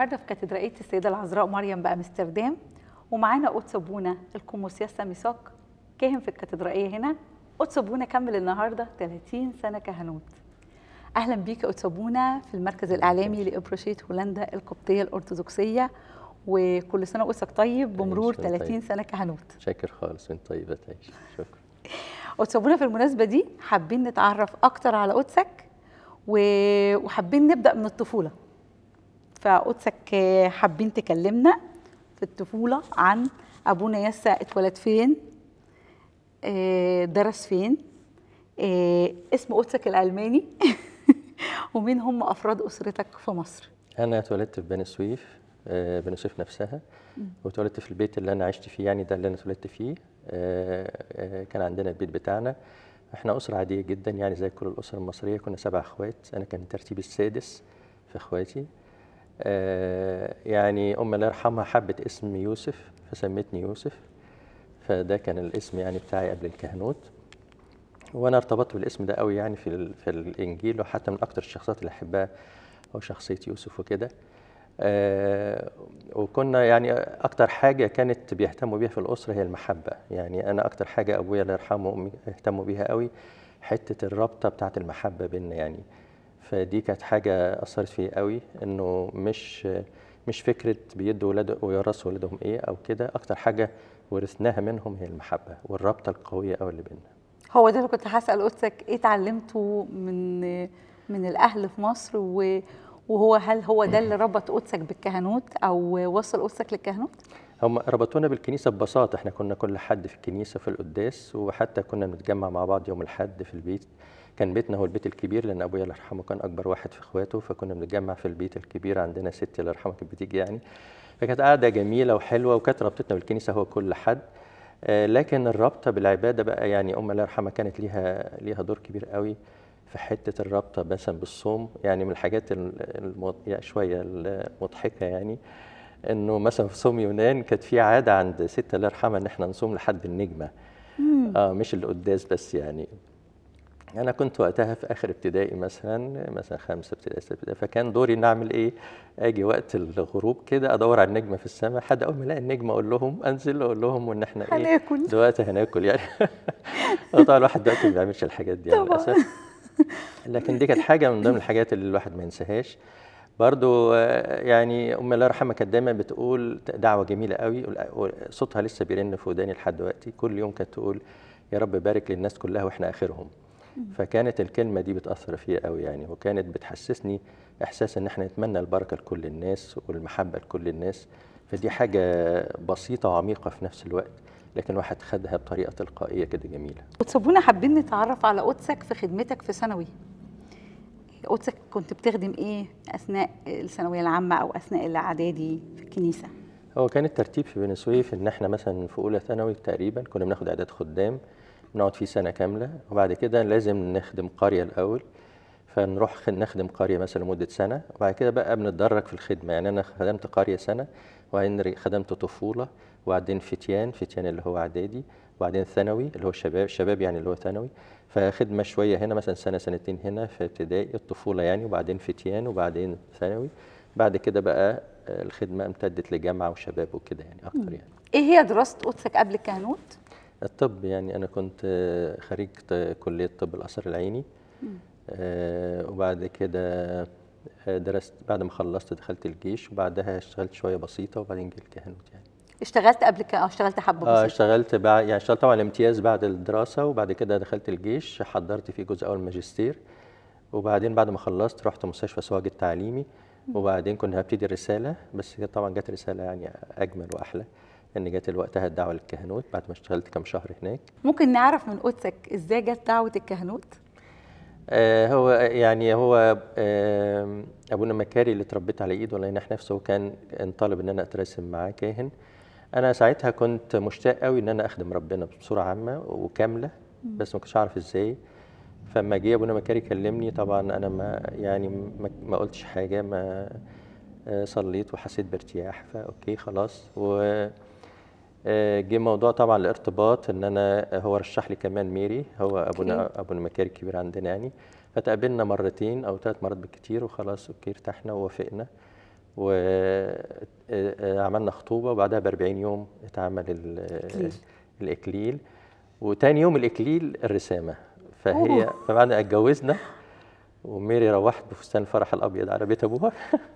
النهارده في كاتدرائيه السيده العذراء مريم بامستردام ومعانا قدس ابونا الكوموسياسة ميثاق كاهن في الكاتدرائيه هنا اوت ابونا كمل النهارده 30 سنه كهنوت اهلا بيك اوت قدس في المركز الاعلامي لابروشيت هولندا القبطيه الارثوذكسيه وكل سنه وقصك طيب بمرور 30 طيب. سنه كهنوت شاكر خالص وانت طيبه تعيش شكرا اوت ابونا في المناسبه دي حابين نتعرف اكتر على قدسك وحابين نبدا من الطفوله فقدسك حابين تكلمنا في الطفولة عن أبونا ياسا اتولد فين آه، درس فين آه، اسم قدسك الألماني ومين هم أفراد أسرتك في مصر أنا اتولدت في بني سويف آه، بني سويف نفسها واتولدت في البيت اللي أنا عشت فيه يعني ده اللي أنا اتولدت فيه كان عندنا البيت بتاعنا احنا أسرة عادية جدا يعني زي كل الأسر المصرية كنا سبع أخوات أنا كان ترتيبي السادس في أخواتي آه، يعني أمي الله يرحمها حبت اسم يوسف فسمتني يوسف فده كان الاسم يعني بتاعي قبل الكهنوت وانا ارتبطت بالاسم ده قوي يعني في في الانجيل وحتى من اكتر الشخصيات اللي احبها هو شخصيه يوسف وكده آه وكنا يعني اكتر حاجه كانت بيهتموا بيها في الاسره هي المحبه يعني انا اكتر حاجه ابويا الله يرحمه وامي اهتموا بيها قوي حته الرابطه بتاعه المحبه بيننا يعني فدي كانت حاجه اثرت فيه قوي انه مش مش فكره بيدوا ولاد ويرثوا ولادهم ايه او كده اكتر حاجه ورثناها منهم هي المحبه والرابطه القويه قوي اللي بيننا هو ده اللي كنت هسال قدسك ايه اتعلمته من من الاهل في مصر و وهو هل هو ده اللي ربط قدسك بالكهنوت او وصل قدسك للكهنوت؟ هم ربطونا بالكنيسه ببساطه احنا كنا كل حد في الكنيسه في القداس وحتى كنا بنتجمع مع بعض يوم الاحد في البيت كان بيتنا هو البيت الكبير لان ابويا الله يرحمه كان اكبر واحد في اخواته فكنا بنتجمع في البيت الكبير عندنا ستي الله يرحمها كانت بتيجي يعني فكانت قاعده جميله وحلوه وكانت رابطتنا بالكنيسه هو كل حد آه، لكن الرابطه بالعباده بقى يعني ام الله يرحمها كانت ليها ليها دور كبير قوي في حته الرابطه مثلا بالصوم يعني من الحاجات المض... يعني شويه المضحكه يعني انه مثلا في صوم يونان كانت في عاده عند ست الله يرحمها ان احنا نصوم لحد النجمه اه مش القداس بس يعني انا كنت وقتها في اخر ابتدائي مثلا مثلا خمسه ابتدائي سته ابتدائي فكان دوري ان اعمل ايه اجي وقت الغروب كده ادور على النجمه في السماء حد اول ما الاقي النجمه اقول لهم انزل اقول لهم وان احنا ايه هناكل دلوقتي هناكل يعني طبعا الواحد دلوقتي ما بيعملش الحاجات دي يعني للاسف لكن دي كانت حاجه من ضمن الحاجات اللي الواحد ما ينساهاش برضو يعني امي الله يرحمها كانت دايما بتقول دعوه جميله قوي صوتها لسه بيرن في وداني لحد دلوقتي كل يوم كانت تقول يا رب بارك للناس كلها واحنا اخرهم فكانت الكلمة دي بتأثر فيا قوي يعني وكانت بتحسسني إحساس إن إحنا نتمنى البركة لكل الناس والمحبة لكل الناس فدي حاجة بسيطة وعميقة في نفس الوقت لكن الواحد خدها بطريقة تلقائية كده جميلة وتصبونا حابين نتعرف على قدسك في خدمتك في ثانوي قدسك كنت بتخدم إيه أثناء الثانوية العامة أو أثناء الإعدادي في الكنيسة؟ هو كان الترتيب في بني سويف إن إحنا مثلا في أولى ثانوي تقريبا كنا بناخد إعداد خدام بنقعد فيه سنه كامله وبعد كده لازم نخدم قريه الاول فنروح نخدم قريه مثلا لمده سنه وبعد كده بقى بنتدرج في الخدمه يعني انا خدمت قريه سنه وبعدين خدمت طفوله وبعدين فتيان فتيان اللي هو اعدادي وبعدين ثانوي اللي هو شباب شباب يعني اللي هو ثانوي فخدمه شويه هنا مثلا سنه سنتين هنا في ابتدائي الطفوله يعني وبعدين فتيان وبعدين ثانوي بعد كده بقى الخدمه امتدت لجامعه وشباب وكده يعني اكتر يعني ايه هي دراسه قدسك قبل الكهنوت؟ الطب يعني أنا كنت آه، خريج كلية طب القصر العيني آه، وبعد كده آه، درست بعد ما خلصت دخلت الجيش وبعدها اشتغلت شوية بسيطة وبعدين جيت كهنوت يعني اشتغلت قبل كده اشتغلت حبه اه اشتغلت بعد يعني اشتغلت طبعا امتياز بعد الدراسه وبعد كده دخلت الجيش حضرت فيه جزء اول ماجستير وبعدين بعد ما خلصت رحت مستشفى سواج التعليمي وبعدين كنا هبتدي الرساله بس طبعا جت رساله يعني اجمل واحلى ان جت وقتها الدعوه للكهنوت بعد ما اشتغلت كام شهر هناك ممكن نعرف من قدسك ازاي جت دعوه الكهنوت آه هو يعني هو آه ابونا مكاري اللي اتربيت على ايده الله ينح نفسه كان انطلب ان انا اترسم معاه كاهن انا ساعتها كنت مشتاق قوي ان انا اخدم ربنا بصوره عامه وكامله بس ما كنتش اعرف ازاي فما جه ابونا مكاري كلمني طبعا انا ما يعني ما قلتش حاجه ما آه، صليت وحسيت بارتياح فاوكي خلاص و آه، جه موضوع طبعا الارتباط ان انا آه، هو رشح لي كمان ميري هو ابونا ابونا مكاري الكبير عندنا يعني فتقابلنا مرتين او ثلاث مرات بالكثير وخلاص اوكي ارتحنا ووافقنا وعملنا آه، خطوبه وبعدها ب 40 يوم اتعمل الإكليل. الاكليل وتاني يوم الاكليل الرسامه فهي فبعد اتجوزنا وميري روحت بفستان الفرح الابيض على بيت ابوها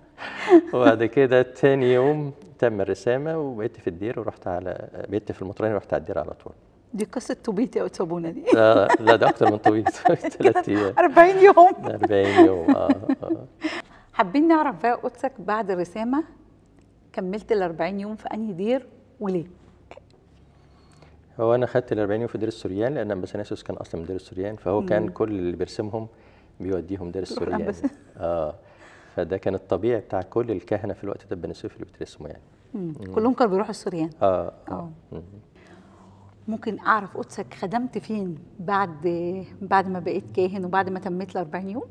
وبعد كده تاني يوم تم الرسامه وبقيت في الدير ورحت على بقيت في المطرين ورحت على الدير على طول دي قصه توبيت او توبونه دي لا آه، لا ده اكتر من توبيت ثلاث ايام 40 يوم 40 يوم آه،, اه, آه. حابين نعرف بقى قدسك بعد الرسامه كملت ال 40 يوم في انهي دير وليه؟ هو انا خدت ال 40 يوم في دير السوريان لان ناسوس كان اصلا من دير السوريان فهو مم. كان كل اللي بيرسمهم بيوديهم دير السوريان اه فده كان الطبيعي بتاع كل الكهنه في الوقت ده بني سويف اللي بيترسموا يعني كلهم كانوا بيروحوا السوريان اه اه, آه. ممكن اعرف قدسك خدمت فين بعد بعد ما بقيت كاهن وبعد ما تميت ال 40 يوم؟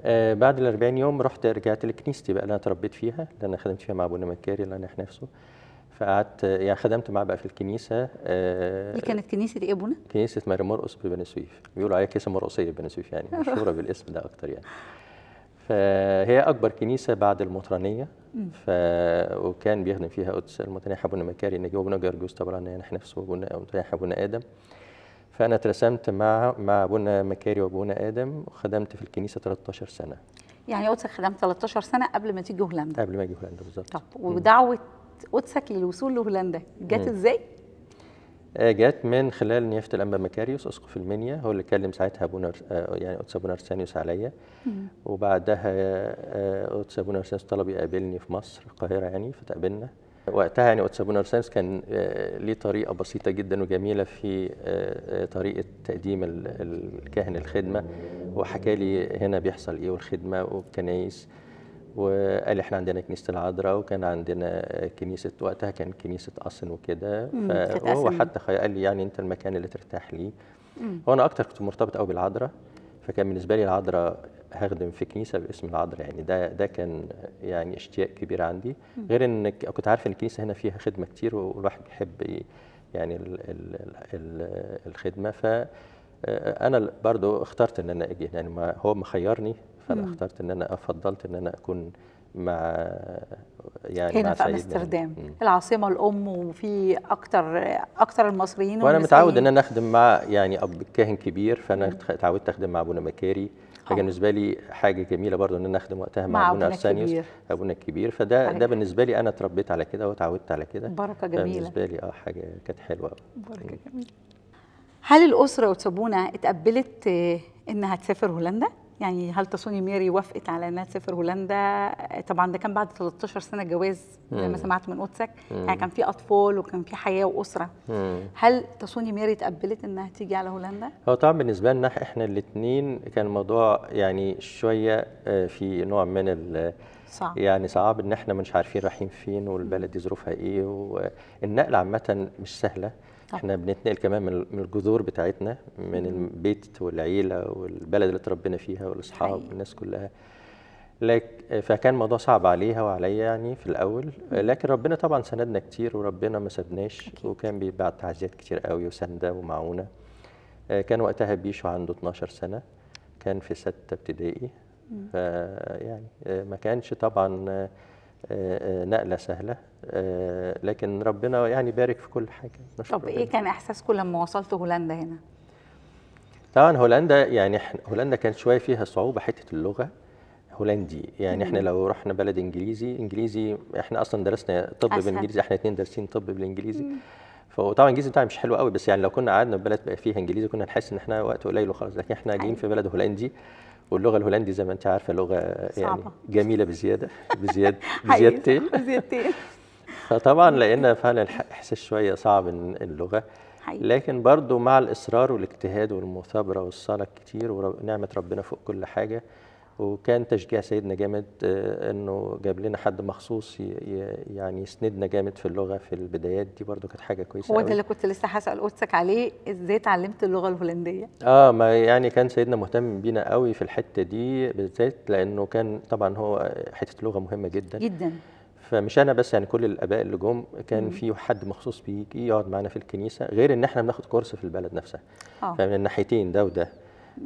آه بعد ال 40 يوم رحت رجعت لكنيستي بقى اللي انا اتربيت فيها اللي انا خدمت فيها مع ابونا مكاري الله ينح نفسه فقعدت يعني خدمت معاه بقى في الكنيسه آه دي كانت كنيسه ايه ابونا؟ كنيسه مريم مرقص ببني سويف بيقولوا عليها كنيسه مرقصيه ببني سويف يعني مشهوره بالاسم ده اكتر يعني فهي أكبر كنيسة بعد المطرانية ف... وكان بيخدم فيها قدس المطرانيه حبنا مكاري نجيب ابونا جرجوس طبعا يعني نحن المتنحى ابونا آدم فأنا اترسمت مع مع ابونا مكاري وابونا آدم وخدمت في الكنيسة 13 سنة يعني قدسك خدمت 13 سنة قبل ما تيجي هولندا قبل ما اجي هولندا بالظبط طب ودعوة قدسك للوصول لهولندا جت ازاي؟ آه، جت من خلال نيافه الانبا مكاريوس اسقف المنيا هو اللي كلم ساعتها بونر آه، يعني قدس ابونا ارسانيوس عليا وبعدها قدس آه، ابونا ارسانيوس طلب يقابلني في مصر القاهره يعني فتقابلنا وقتها يعني قدس ابونا ارسانيوس كان ليه طريقه بسيطه جدا وجميله في طريقه تقديم الكاهن الخدمه وحكى لي هنا بيحصل ايه والخدمه والكنايس وقال احنا عندنا كنيسه العذراء وكان عندنا كنيسه وقتها كان كنيسه قصن وكده فهو حتى قال لي يعني انت المكان اللي ترتاح ليه وانا اكتر كنت مرتبط قوي بالعذراء فكان بالنسبه لي العذراء هخدم في كنيسه باسم العذراء يعني ده ده كان يعني اشتياق كبير عندي غير ان كنت عارف ان الكنيسه هنا فيها خدمه كتير والواحد بيحب إيه، يعني الـ الـ الـ الخدمه ف آه، انا برضو اخترت ان انا اجي يعني ما هو ما خيرني فانا مم. اخترت ان انا فضلت ان انا اكون مع يعني هنا مع في امستردام العاصمه الام وفي اكثر اكثر المصريين وانا متعود ان انا اخدم مع يعني اب كاهن كبير فانا اتعودت اخدم مع ابونا مكاري حاجه بالنسبه لي حاجه جميله برضو ان انا اخدم وقتها مع, مع ابونا ارسانيوس ابونا الكبير فده حاجة. ده بالنسبه لي انا اتربيت على كده واتعودت على كده بركه جميله بالنسبه لي اه حاجه كانت حلوه بركه جميله هل الاسره وتسابونا اتقبلت آه، انها تسافر هولندا؟ يعني هل تصوني ميري وافقت على انها تسافر هولندا آه، طبعا ده كان بعد 13 سنه جواز زي ما سمعت من قدسك يعني كان في اطفال وكان في حياه واسره هل تصوني ميري تقبلت انها تيجي على هولندا؟ هو طبعا بالنسبه لنا احنا الاثنين كان الموضوع يعني شويه آه، في نوع من ال صعب. يعني صعب ان احنا مش عارفين رايحين فين والبلد دي ظروفها ايه والنقل عامه مش سهله طبعا. احنا بنتنقل كمان من الجذور بتاعتنا من البيت والعيله والبلد اللي اتربينا فيها والاصحاب والناس كلها لك فكان الموضوع صعب عليها وعليا يعني في الاول لكن ربنا طبعا سندنا كتير وربنا ما سابناش وكان بيبعت تعزيات كتير قوي وسنده ومعونه آه، كان وقتها بيشو عنده 12 سنه كان في سته ابتدائي فيعني آه، ما كانش طبعا آه، آه، آه، نقله سهله آه، لكن ربنا يعني بارك في كل حاجه طب إيه ربنا. ايه كان احساسكم لما وصلتوا هولندا هنا طبعا هولندا يعني هولندا كان شويه فيها صعوبه حته اللغه هولندي يعني مم. احنا لو رحنا بلد انجليزي انجليزي احنا اصلا درسنا طب أسهل. بالانجليزي احنا اتنين دارسين طب بالانجليزي فطبعا الانجليزي بتاعنا مش حلو قوي بس يعني لو كنا قعدنا في بلد بقى فيها انجليزي كنا نحس ان احنا وقت قليل وخلاص لكن احنا جايين أيوة. في بلد هولندي واللغه الهولندي زي ما انت عارفه لغه يعني صعبة. جميله بزياده بزياد بزيادتين بزيادتين فطبعا لقينا فعلا الاحساس شويه صعب اللغه لكن برضو مع الاصرار والاجتهاد والمثابره والصلاه كتير ونعمه ربنا فوق كل حاجه وكان تشجيع سيدنا جامد آه، انه جاب لنا حد مخصوص يعني يسندنا جامد في اللغه في البدايات دي برده كانت حاجه كويسه هو ده اللي كنت لسه هسال قدسك عليه ازاي اتعلمت اللغه الهولنديه اه ما يعني كان سيدنا مهتم بينا قوي في الحته دي بالذات لانه كان طبعا هو حته اللغه مهمه جدا جدا فمش انا بس يعني كل الاباء اللي جم كان في حد مخصوص بيجي يقعد معانا في الكنيسه غير ان احنا بناخد كورس في البلد نفسها آه. فمن الناحيتين ده وده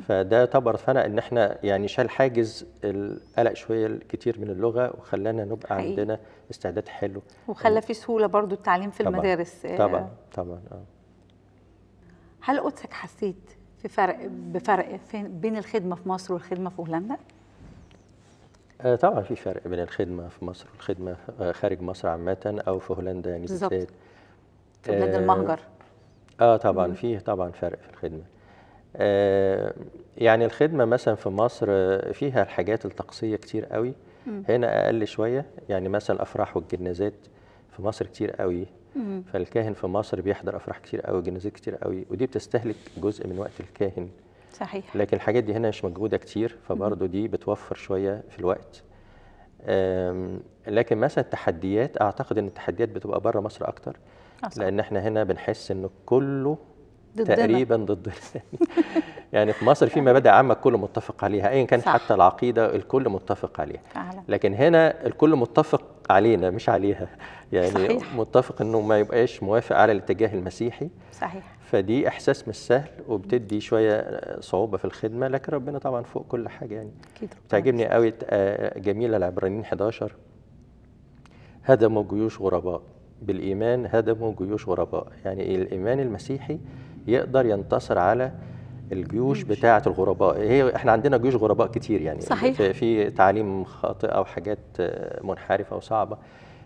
فده طبعا فانا ان احنا يعني شال حاجز القلق شويه الكتير من اللغه وخلانا نبقى حقيقي. عندنا استعداد حلو وخلى في سهوله برضو التعليم في طبعًا المدارس طبعا طبعا اه هل قدسك حسيت في فرق بفرق فين بين الخدمه في مصر والخدمه في هولندا؟ آه طبعا في فرق بين الخدمه في مصر والخدمه آه، خارج مصر عامه او في هولندا يعني بالذات في بلاد آه، المهجر اه طبعا في طبعا فرق في الخدمه آه، يعني الخدمه مثلا في مصر فيها الحاجات الطقسية كتير قوي هنا اقل شويه يعني مثلا الافراح والجنازات في مصر كتير قوي فالكاهن في مصر بيحضر افراح كتير قوي جنازات كتير قوي ودي بتستهلك جزء من وقت الكاهن صحيح لكن الحاجات دي هنا مش مجهوده كتير فبرضه دي بتوفر شويه في الوقت لكن مثلا التحديات اعتقد ان التحديات بتبقى بره مصر اكتر أصلاً. آه، لان احنا هنا بنحس ان كله ضدنا. تقريبا ضد يعني في مصر في مبادئ عامه الكل متفق عليها ايا كانت حتى العقيده الكل متفق عليها فعلا. لكن هنا الكل متفق علينا مش عليها يعني صحيح. متفق انه ما يبقاش موافق على الاتجاه المسيحي صحيح فدي احساس مش سهل وبتدي شويه صعوبه في الخدمه لكن ربنا طبعا فوق كل حاجه يعني تعجبني قوي آه، جميله العبرانيين 11 هدموا جيوش غرباء بالايمان هدموا جيوش غرباء يعني الايمان المسيحي يقدر ينتصر على الجيوش بتاعه الغرباء هي احنا عندنا جيوش غرباء كتير يعني صحيح. في تعاليم خاطئه وحاجات منحرفه وصعبه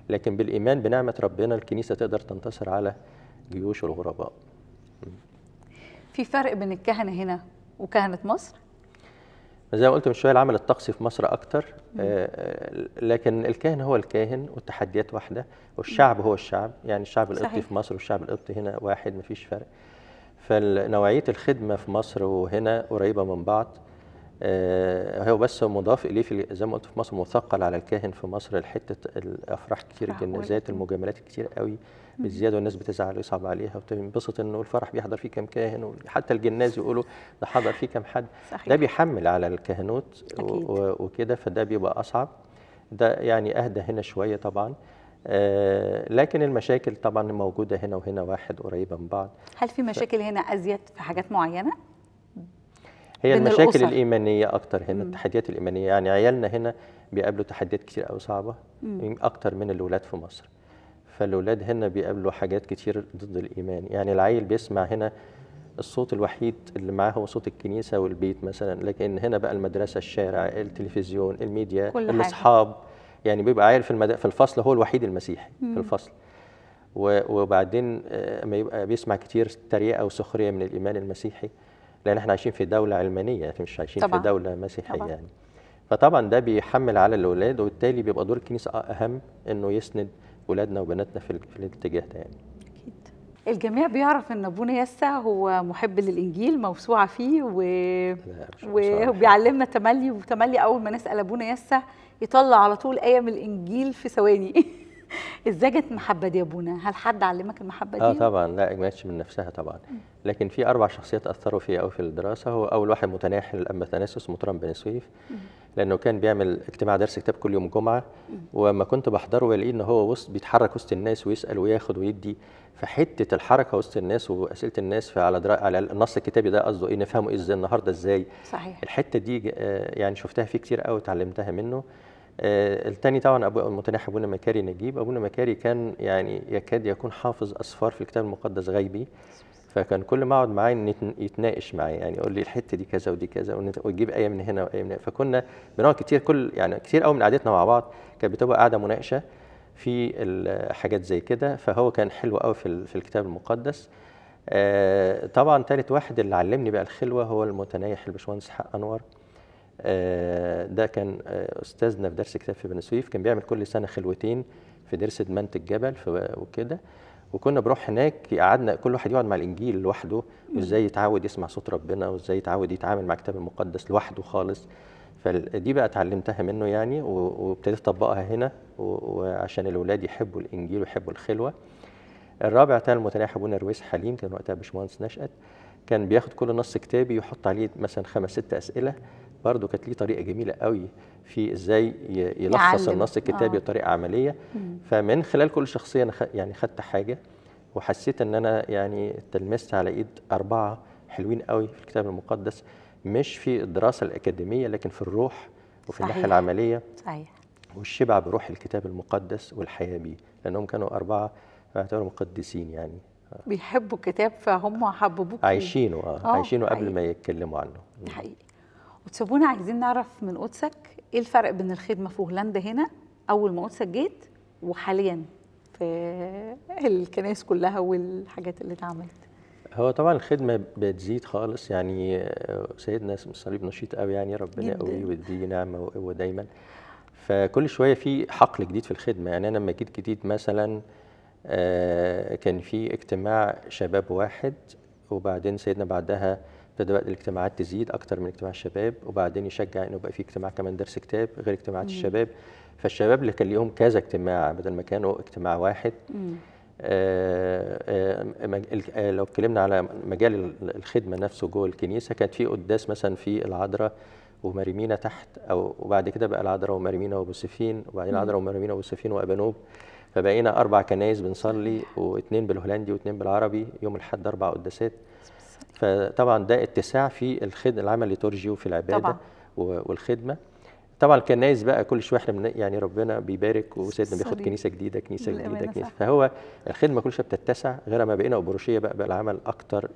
لكن بالايمان بنعمه ربنا الكنيسه تقدر تنتصر على جيوش الغرباء في فرق بين الكهنه هنا وكهنه مصر زي ما قلت من شويه العمل الطقسي في مصر اكتر آه لكن الكاهن هو الكاهن والتحديات واحده والشعب هو الشعب يعني الشعب القبطي في مصر والشعب القبطي هنا واحد مفيش فرق فنوعيه الخدمه في مصر وهنا قريبه من بعض آه، هو بس مضاف اليه في زي ما قلت في مصر مثقل على الكاهن في مصر الحته الافراح كتير الجنازات المجاملات كتير قوي بالزياده والناس بتزعل ويصعب عليها وتنبسط انه الفرح بيحضر فيه كام كاهن وحتى الجناز يقولوا ده حضر فيه كام حد صحيح. ده بيحمل على الكهنوت وكده فده بيبقى اصعب ده يعني اهدى هنا شويه طبعا آه، لكن المشاكل طبعا موجوده هنا وهنا واحد قريبه من بعض هل في مشاكل ف... هنا ازيد في حاجات معينه هي المشاكل الأسر. الايمانيه اكتر هنا مم. التحديات الايمانيه يعني عيالنا هنا بيقابلوا تحديات كتير قوي صعبه مم. اكتر من الأولاد في مصر فالأولاد هنا بيقابلوا حاجات كتير ضد الايمان يعني العيل بيسمع هنا الصوت الوحيد اللي معاه هو صوت الكنيسه والبيت مثلا لكن هنا بقى المدرسه الشارع التلفزيون الميديا الاصحاب حاجة. يعني بيبقى في المد... في الفصل هو الوحيد المسيحي في الفصل وبعدين آه، ما يبقى بيسمع كتير تريقه وسخريه من الايمان المسيحي لان احنا عايشين في دوله علمانيه مش عايشين طبعا. في دوله مسيحيه طبعا. يعني فطبعا ده بيحمل على الاولاد وبالتالي بيبقى دور الكنيسه اهم انه يسند ولادنا وبناتنا في الاتجاه ده يعني الجميع بيعرف ان ابونا يسا هو محب للانجيل موسوعه فيه و... و... وبيعلمنا تملي وتملي اول ما نسال ابونا يسا يطلع على طول ايه من الانجيل في ثواني ازاي جت المحبه دي يا ابونا؟ هل حد علمك المحبه دي؟ اه طبعا لا ما من نفسها طبعا لكن في اربع شخصيات اثروا فيا قوي في الدراسه هو اول واحد متناحل الاب تناسس مطرم بن سويف لانه كان بيعمل اجتماع درس كتاب كل يوم جمعه وما كنت بحضره بلاقيه ان هو وسط بيتحرك وسط الناس ويسال وياخد ويدي فحته الحركه وسط الناس واسئله الناس فعلى درا... على النص الكتابي ده قصده ايه نفهمه ايه ازاي النهارده ازاي صحيح الحته دي آه، يعني شفتها فيه كتير قوي اتعلمتها منه آه، الثاني طبعا ابو المتناحي ابونا مكاري نجيب ابونا مكاري كان يعني يكاد يكون حافظ اسفار في الكتاب المقدس غيبي فكان كل ما اقعد معاه يتناقش معي يعني يقول لي الحته دي كذا ودي كذا ويجيب ايه من هنا وايه من هنا فكنا بنقعد كتير كل يعني كتير قوي من قعدتنا مع بعض كانت بتبقى قاعده مناقشه في حاجات زي كده فهو كان حلو قوي في, في الكتاب المقدس آه، طبعا ثالث واحد اللي علمني بقى الخلوه هو المتنايح الباشمهندس حق انور آه، ده كان آه، استاذنا في درس كتاب في بني سويف كان بيعمل كل سنه خلوتين في درس ادمنت الجبل وكده وكنا بنروح هناك قعدنا كل واحد يقعد مع الانجيل لوحده وازاي يتعود يسمع صوت ربنا وازاي يتعود يتعامل مع الكتاب المقدس لوحده خالص فدي بقى اتعلمتها منه يعني وابتديت اطبقها هنا وعشان الاولاد يحبوا الانجيل ويحبوا الخلوه الرابع بتاع المتناحي ابونا رويس حليم كان وقتها باشمهندس نشأت كان بياخد كل نص كتابي يحط عليه مثلا خمس ست اسئله برضه كانت ليه طريقه جميله قوي في ازاي يلخص النص الكتابي آه. بطريقه عمليه مم. فمن خلال كل شخصيه انا يعني خدت حاجه وحسيت ان انا يعني تلمست على ايد اربعه حلوين قوي في الكتاب المقدس مش في الدراسه الاكاديميه لكن في الروح وفي صحيح. الناحيه العمليه صحيح والشبع بروح الكتاب المقدس والحياه بيه لانهم كانوا اربعه يعتبروا مقدسين يعني بيحبوا الكتاب فهم حببوك عايشينه آه،, اه عايشينه قبل ما يتكلموا عنه حقيقي وتسيبونا عايزين نعرف من قدسك ايه الفرق بين الخدمه في هولندا هنا اول ما قدسك جيت وحاليا في الكنائس كلها والحاجات اللي اتعملت هو طبعا الخدمه بتزيد خالص يعني آه، سيدنا اسم الصليب نشيط قوي يعني ربنا يقويه ويديه نعمه ودايما فكل شويه في حقل جديد في الخدمه يعني انا لما جيت جديد مثلا آه، كان في اجتماع شباب واحد وبعدين سيدنا بعدها ابتدى بقى الاجتماعات تزيد اكتر من اجتماع الشباب وبعدين يشجع انه يبقى في اجتماع كمان درس كتاب غير اجتماعات مم. الشباب فالشباب اللي كان ليهم كذا اجتماع بدل ما كانوا اجتماع واحد مم. آه، آه، آه، لو اتكلمنا على مجال الخدمه نفسه جوه الكنيسه كانت في قداس مثلا في العذراء ومريمينا تحت او وبعد كده بقى العذراء ومريمينا وبوسفين وبعدين العذراء ومريمينا وبوسفين وابانوب فبقينا اربع كنايس بنصلي واثنين بالهولندي واثنين بالعربي يوم الاحد اربع قداسات فطبعا ده اتساع في الخدمه العمل الليتورجي وفي العباده طبعا. والخدمه طبعا الكنايس بقى كل شويه احنا يعني ربنا بيبارك وسيدنا بياخد كنيسه جديده كنيسه جديده كنيسه فهو الخدمه كل شويه بتتسع غير ما بقينا وبروشيه بقى, بقى العمل اكتر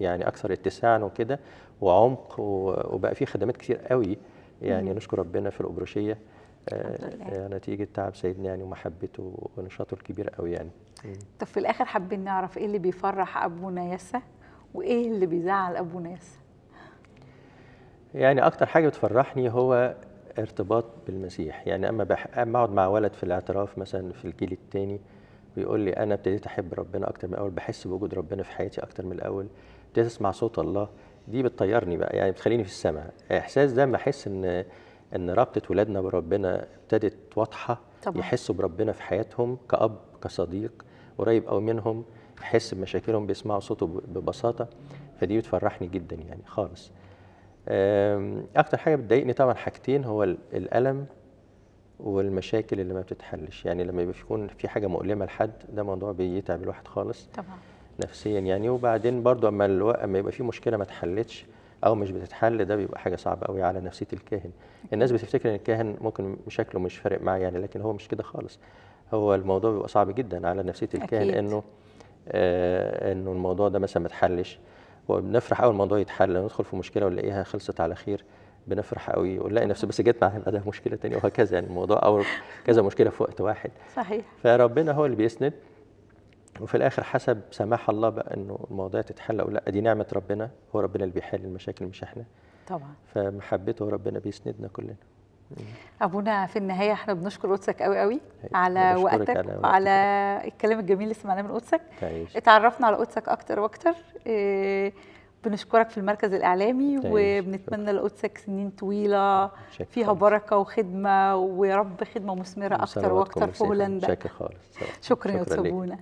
يعني اكثر اتساعا وكده وعمق وبقى في خدمات كتير قوي يعني مم. نشكر ربنا في الابروشيه آه،, آه نتيجه تعب سيدنا يعني ومحبته ونشاطه الكبير قوي يعني مم. طب في الاخر حابين نعرف ايه اللي بيفرح ابونا ياسا وايه اللي بيزعل ابونا ياسا يعني اكتر حاجه بتفرحني هو ارتباط بالمسيح يعني اما بقعد اقعد مع ولد في الاعتراف مثلا في الجيل الثاني بيقول لي انا ابتديت احب ربنا اكتر من الاول بحس بوجود ربنا في حياتي اكتر من الاول ابتديت اسمع صوت الله دي بتطيرني بقى يعني بتخليني في السماء احساس ده ما احس ان ان رابطه ولادنا بربنا ابتدت واضحه طبعا. يحسوا بربنا في حياتهم كاب كصديق قريب قوي منهم يحس بمشاكلهم بيسمعوا صوته ببساطه فدي بتفرحني جدا يعني خالص اكتر حاجه بتضايقني طبعا حاجتين هو الالم والمشاكل اللي ما بتتحلش يعني لما بيكون في حاجه مؤلمه لحد ده موضوع بيتعب الواحد خالص طبعا نفسيا يعني وبعدين برضو اما اما يبقى في مشكله ما اتحلتش او مش بتتحل ده بيبقى حاجه صعبه قوي على نفسيه الكاهن الناس بتفتكر ان الكاهن ممكن شكله مش فارق معاه يعني لكن هو مش كده خالص هو الموضوع بيبقى صعب جدا على نفسيه الكاهن انه آه انه الموضوع ده مثلا ما اتحلش وبنفرح اول الموضوع يتحل لما ندخل في مشكله ونلاقيها خلصت على خير بنفرح قوي ونلاقي نفسنا بس جت معانا بعدها مشكله ثانيه وهكذا يعني الموضوع او كذا مشكله في وقت واحد صحيح فربنا هو اللي بيسند وفي الاخر حسب سماح الله بقى انه المواضيع تتحل او لا دي نعمه ربنا هو ربنا اللي بيحل المشاكل مش احنا طبعا فمحبته ربنا بيسندنا كلنا ابونا في النهايه احنا بنشكر قدسك قوي قوي على وقتك على وعلى الكلام الجميل اللي سمعناه من قدسك اتعرفنا على قدسك اكتر واكتر إيه بنشكرك في المركز الاعلامي وبنتمنى لقدسك سنين طويله فيها بركه وخدمه ويا رب خدمه مثمره اكتر واكتر في هولندا شكرا خالص شكرا, شكرا يا ابونا